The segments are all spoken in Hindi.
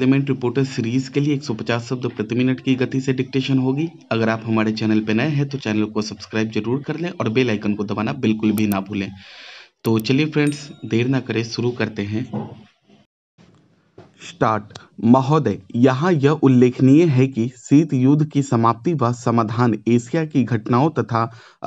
पार्लियामेंट रिपोर्टर सीरीज के लिए 150 शब्द प्रति मिनट की गति से डिक्टेशन होगी अगर आप हमारे चैनल पर नए हैं तो चैनल को सब्सक्राइब जरूर कर लें और बेल आइकन को दबाना बिल्कुल भी ना भूलें तो चलिए फ्रेंड्स देर ना करें शुरू करते हैं स्टार्ट महोदय यहाँ यह उल्लेखनीय है कि शीत युद्ध की समाप्ति व समाधान एशिया की घटनाओं तथा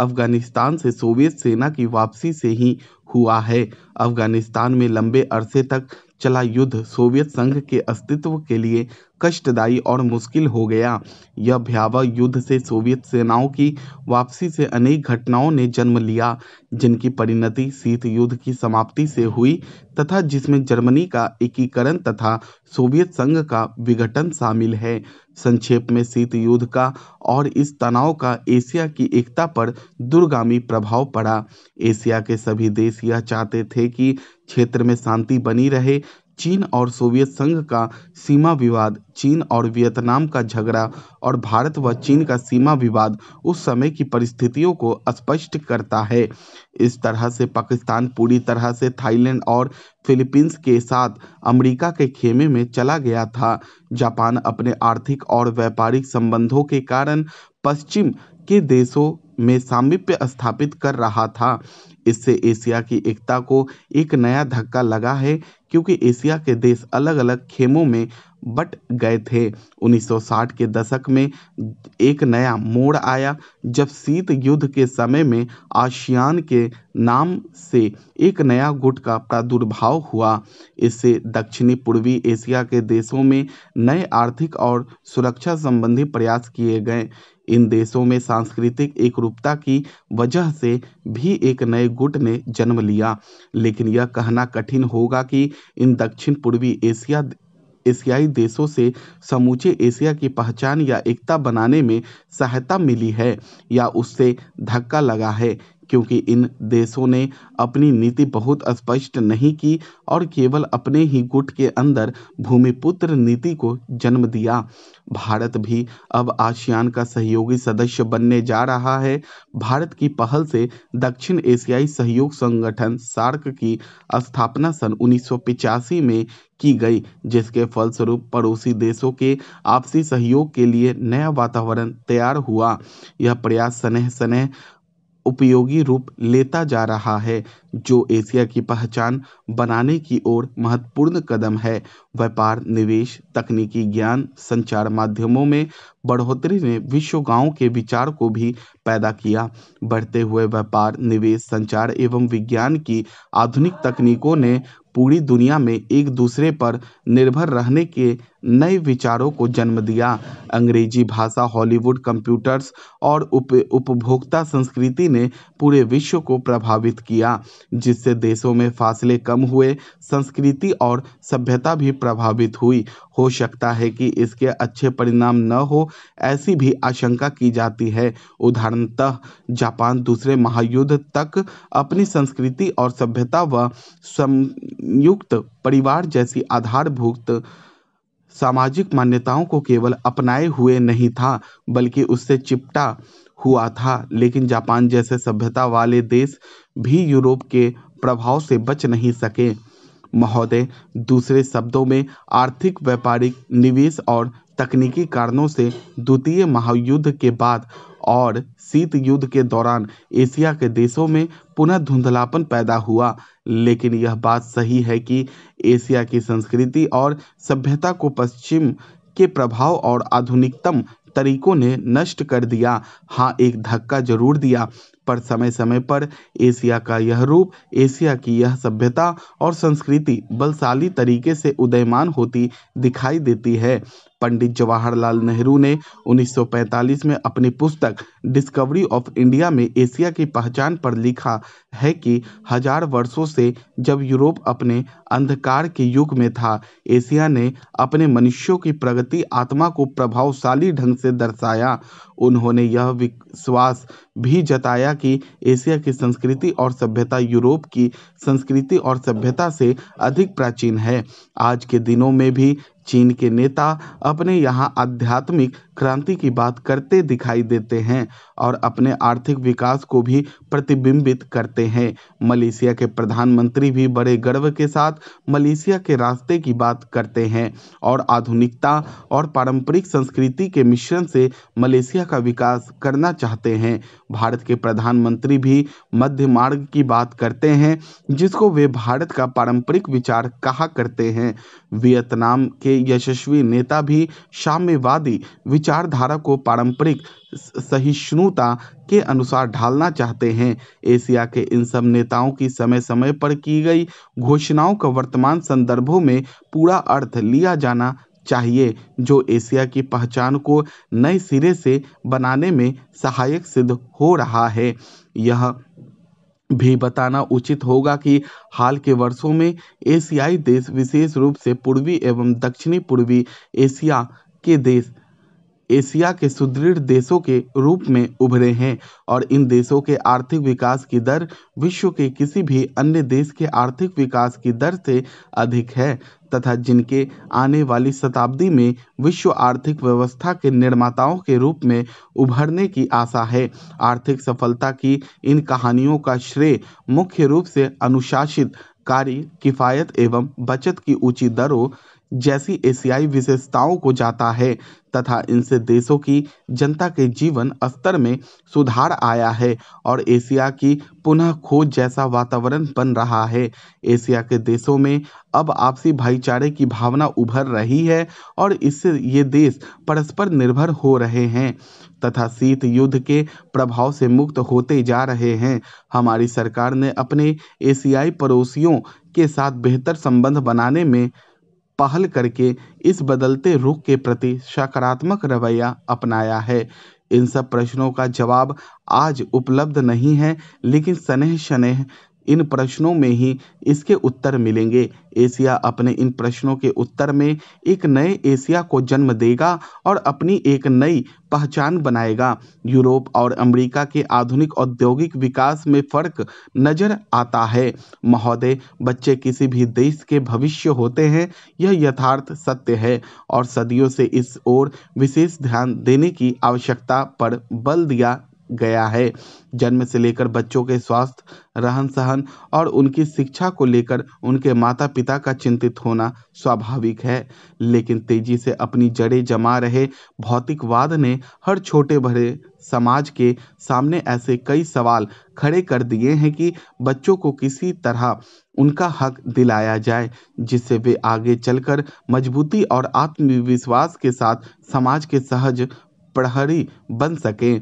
अफगानिस्तान से सोवियत सेना की वापसी से ही हुआ है अफगानिस्तान में लंबे अरसे तक चला युद्ध सोवियत संघ के अस्तित्व के लिए कष्टदायी और मुश्किल हो गया यह भयावह युद्ध से सोवियत सेनाओं की वापसी से अनेक घटनाओं ने जन्म लिया जिनकी परिणति शीत युद्ध की समाप्ति से हुई तथा जिसमें जर्मनी का एकीकरण तथा सोवियत संघ का विघटन शामिल है संक्षेप में शीत युद्ध का और इस तनाव का एशिया की एकता पर दुर्गामी प्रभाव पड़ा एशिया के सभी देश यह चाहते थे कि क्षेत्र में शांति बनी रहे चीन और सोवियत संघ का सीमा विवाद चीन और वियतनाम का झगड़ा और भारत व चीन का सीमा विवाद उस समय की परिस्थितियों को स्पष्ट करता है इस तरह से पाकिस्तान पूरी तरह से थाईलैंड और फिलीपींस के साथ अमेरिका के खेमे में चला गया था जापान अपने आर्थिक और व्यापारिक संबंधों के कारण पश्चिम के देशों में सामिप्य स्थापित कर रहा था इससे एशिया की एकता को एक नया धक्का लगा है क्योंकि एशिया के देश अलग अलग खेमों में बट गए थे 1960 के दशक में एक नया मोड़ आया जब शीत युद्ध के समय में आशियान के नाम से एक नया गुट का प्रादुर्भाव हुआ इससे दक्षिणी पूर्वी एशिया के देशों में नए आर्थिक और सुरक्षा संबंधी प्रयास किए गए इन देशों में सांस्कृतिक एकरूपता की वजह से भी एक नए गुट ने जन्म लिया लेकिन यह कहना कठिन होगा कि इन दक्षिण पूर्वी एशिया एशियाई देशों से समूचे एशिया की पहचान या एकता बनाने में सहायता मिली है या उससे धक्का लगा है क्योंकि इन देशों ने अपनी नीति बहुत स्पष्ट नहीं की और केवल अपने ही गुट के अंदर भूमिपुत्र नीति को जन्म दिया भारत भी अब आसियान का सहयोगी सदस्य बनने जा रहा है भारत की पहल से दक्षिण एशियाई सहयोग संगठन सार्क की स्थापना सन उन्नीस में की गई जिसके फलस्वरूप पड़ोसी देशों के आपसी सहयोग के लिए नया वातावरण तैयार हुआ यह प्रयास स्नेह स्नेह उपयोगी रूप लेता जा रहा है जो एशिया की पहचान बनाने की ओर महत्वपूर्ण कदम है व्यापार निवेश तकनीकी ज्ञान संचार माध्यमों में बढ़ोतरी ने विश्व गाँव के विचार को भी पैदा किया बढ़ते हुए व्यापार निवेश संचार एवं विज्ञान की आधुनिक तकनीकों ने पूरी दुनिया में एक दूसरे पर निर्भर रहने के नए विचारों को जन्म दिया अंग्रेजी भाषा हॉलीवुड कंप्यूटर्स और उप उपभोक्ता संस्कृति ने पूरे विश्व को प्रभावित किया जिससे देशों में फासले कम हुए संस्कृति और सभ्यता भी प्रभावित हुई हो सकता है कि इसके अच्छे परिणाम न हो ऐसी भी आशंका की जाती है उदाहरणतः जापान दूसरे महायुद्ध तक अपनी संस्कृति और सभ्यता व संयुक्त परिवार जैसी आधारभूत सामाजिक मान्यताओं को केवल अपनाए हुए नहीं था बल्कि उससे चिपटा हुआ था लेकिन जापान जैसे सभ्यता वाले देश भी यूरोप के प्रभाव से बच नहीं सके महोदय दूसरे शब्दों में आर्थिक व्यापारिक निवेश और तकनीकी कारणों से द्वितीय महायुद्ध के बाद और शीत युद्ध के दौरान एशिया के देशों में पुनः धुंधलापन पैदा हुआ लेकिन यह बात सही है कि एशिया की संस्कृति और सभ्यता को पश्चिम के प्रभाव और आधुनिकतम तरीकों ने नष्ट कर दिया हाँ एक धक्का जरूर दिया पर समय समय पर एशिया का यह रूप एशिया की यह सभ्यता और संस्कृति बलशाली तरीके से उदयमान होती दिखाई देती है पंडित जवाहरलाल नेहरू ने 1945 में अपनी पुस्तक डिस्कवरी ऑफ इंडिया में एशिया की पहचान पर लिखा है कि हजार वर्षों से जब यूरोप अपने अंधकार के युग में था एशिया ने अपने मनुष्यों की प्रगति आत्मा को प्रभावशाली ढंग से दर्शाया उन्होंने यह विश्वास भी जताया कि एशिया की संस्कृति और सभ्यता यूरोप की संस्कृति और सभ्यता से अधिक प्राचीन है आज के दिनों में भी चीन के नेता अपने यहाँ आध्यात्मिक क्रांति की बात करते दिखाई देते हैं और अपने आर्थिक विकास को भी प्रतिबिंबित करते हैं मलेशिया के प्रधानमंत्री भी बड़े गर्व के साथ मलेशिया के रास्ते की बात करते हैं और आधुनिकता और पारंपरिक संस्कृति के मिश्रण से मलेशिया का विकास करना चाहते हैं भारत के प्रधानमंत्री भी मध्य मार्ग की बात करते हैं जिसको वे भारत का पारंपरिक विचार कहा करते हैं वियतनाम के यशस्वी नेता भी साम्यवादी विचारधारा को पारंपरिक सहिष्णुता के अनुसार ढालना चाहते हैं एशिया के इन सब नेताओं की समय समय पर की गई घोषणाओं का वर्तमान संदर्भों में पूरा अर्थ लिया जाना चाहिए जो एशिया की पहचान को नए सिरे से बनाने में सहायक सिद्ध हो रहा है यह भी बताना उचित होगा कि हाल के वर्षों में एशियाई देश विशेष रूप से पूर्वी एवं दक्षिणी पूर्वी एशिया के देश एशिया के सुदृढ़ देशों के रूप में उभरे हैं और इन देशों के आर्थिक विकास की दर विश्व के किसी भी अन्य देश के आर्थिक विकास की दर से अधिक है तथा जिनके आने वाली शताब्दी में विश्व आर्थिक व्यवस्था के निर्माताओं के रूप में उभरने की आशा है आर्थिक सफलता की इन कहानियों का श्रेय मुख्य रूप से अनुशासित कार्य किफ़ायत एवं बचत की ऊंची दरों जैसी एशियाई विशेषताओं को जाता है तथा इनसे देशों की जनता के जीवन स्तर में सुधार आया है और एशिया की पुनः खोज जैसा वातावरण बन रहा है एशिया के देशों में अब आपसी भाईचारे की भावना उभर रही है और इससे ये देश परस्पर निर्भर हो रहे हैं तथा शीत युद्ध के प्रभाव से मुक्त होते जा रहे हैं हमारी सरकार ने अपने एशियाई पड़ोसियों के साथ बेहतर संबंध बनाने में पहल करके इस बदलते रुख के प्रति सकारात्मक रवैया अपनाया है इन सब प्रश्नों का जवाब आज उपलब्ध नहीं है लेकिन स्नेह शनेह इन प्रश्नों में ही इसके उत्तर मिलेंगे एशिया अपने इन प्रश्नों के उत्तर में एक नए एशिया को जन्म देगा और अपनी एक नई पहचान बनाएगा यूरोप और अमेरिका के आधुनिक औद्योगिक विकास में फर्क नजर आता है महोदय बच्चे किसी भी देश के भविष्य होते हैं यह यथार्थ सत्य है और सदियों से इस ओर विशेष ध्यान देने की आवश्यकता पर बल दिया गया है जन्म से लेकर बच्चों के स्वास्थ्य रहन सहन और उनकी शिक्षा को लेकर उनके माता पिता का चिंतित होना स्वाभाविक है लेकिन तेजी से अपनी जड़ें जमा रहे भौतिकवाद ने हर छोटे भरे समाज के सामने ऐसे कई सवाल खड़े कर दिए हैं कि बच्चों को किसी तरह उनका हक दिलाया जाए जिससे वे आगे चलकर मजबूती और आत्मविश्वास के साथ समाज के सहज प्रहरी बन सकें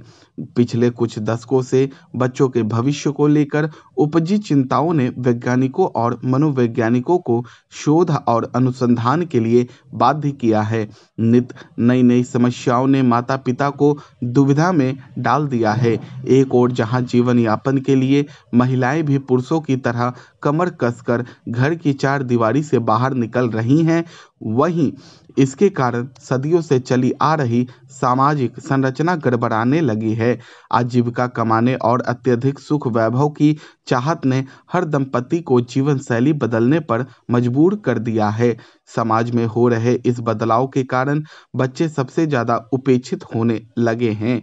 पिछले कुछ दशकों से बच्चों के भविष्य को लेकर उपजी चिंताओं ने वैज्ञानिकों और मनोवैज्ञानिकों को शोध और अनुसंधान के लिए बाध्य किया है नित नई नई समस्याओं ने माता पिता को दुविधा में डाल दिया है एक और जहां जीवन यापन के लिए महिलाएं भी पुरुषों की तरह कमर कसकर घर की चार दीवारी से बाहर निकल रही हैं वहीं इसके कारण सदियों से चली आ रही सामाजिक संरचना गड़बड़ाने लगी है आजीविका कमाने और अत्यधिक सुख वैभव की चाहत ने हर दंपति को जीवन शैली बदलने पर मजबूर कर दिया है समाज में हो रहे इस बदलाव के कारण बच्चे सबसे ज़्यादा उपेक्षित होने लगे हैं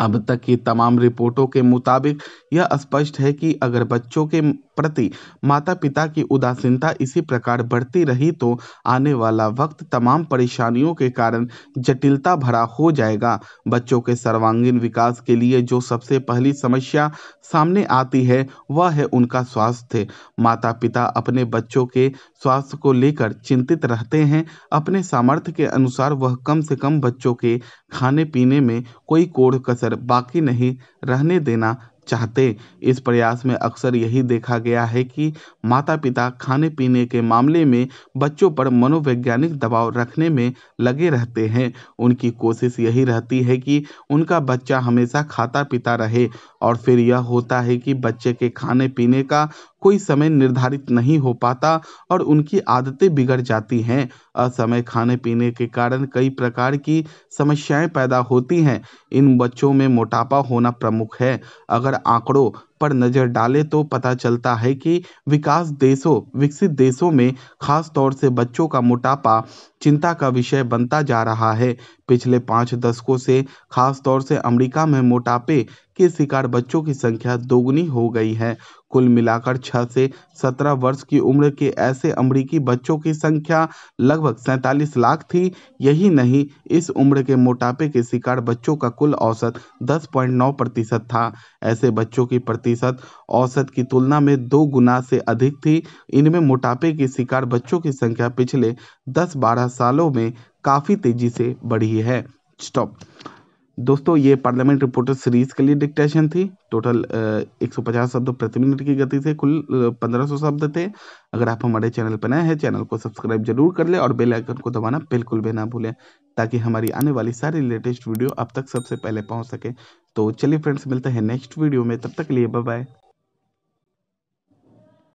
अब तक की तमाम रिपोर्टों के मुताबिक यह स्पष्ट है कि अगर बच्चों के प्रति माता पिता की उदासीनता इसी प्रकार बढ़ती रही तो आने वाला वक्त तमाम परेशानियों के कारण जटिलता भरा हो जाएगा बच्चों के सर्वांगीण विकास के लिए जो सबसे पहली समस्या सामने आती है वह है उनका स्वास्थ्य माता पिता अपने बच्चों के स्वास्थ्य को लेकर चिंतित रहते हैं अपने सामर्थ्य के अनुसार वह कम से कम बच्चों के खाने पीने में कोई कोड़ कसर बाकी नहीं रहने देना चाहते इस प्रयास में अक्सर यही देखा गया है कि माता पिता खाने पीने के मामले में बच्चों पर मनोवैज्ञानिक दबाव रखने में लगे रहते हैं उनकी कोशिश यही रहती है कि उनका बच्चा हमेशा खाता पीता रहे और फिर यह होता है कि बच्चे के खाने पीने का कोई समय निर्धारित नहीं हो पाता और उनकी आदतें बिगड़ जाती हैं असमय खाने पीने के कारण कई प्रकार की समस्याएं पैदा होती हैं इन बच्चों में मोटापा होना प्रमुख है अगर आंकड़ों पर नज़र डालें तो पता चलता है कि विकास देशों विकसित देशों में खास तौर से बच्चों का मोटापा चिंता का विषय बनता जा रहा है पिछले पाँच दशकों से खास तौर से अमेरिका में मोटापे के शिकार बच्चों की संख्या दोगुनी हो गई है कुल मिलाकर छह से सत्रह वर्ष की उम्र के ऐसे अमरीकी बच्चों की संख्या लगभग सैतालीस लाख थी यही नहीं इस उम्र के मोटापे के शिकार बच्चों का कुल औसत दस पॉइंट नौ प्रतिशत था ऐसे बच्चों की प्रतिशत औसत की तुलना में दो गुना से अधिक थी इनमें मोटापे के शिकार बच्चों की संख्या पिछले दस बारह सालों में काफ़ी तेज़ी से बढ़ी है स्टॉप दोस्तों ये पार्लियामेंट रिपोर्टर सीरीज के लिए डिक्टेशन थी टोटल एक सौ पचास शब्द प्रति मिनट की गति से कुल पंद्रह सौ शब्द थे अगर आप हमारे चैनल पर नए हैं चैनल को सब्सक्राइब जरूर कर लें और बेल आइकन को दबाना बिल्कुल भी ना भूलें ताकि हमारी आने वाली सारी लेटेस्ट वीडियो आप तक सबसे पहले पहुंच सके तो चलिए फ्रेंड्स मिलते हैं नेक्स्ट वीडियो में तब तक लिए बाय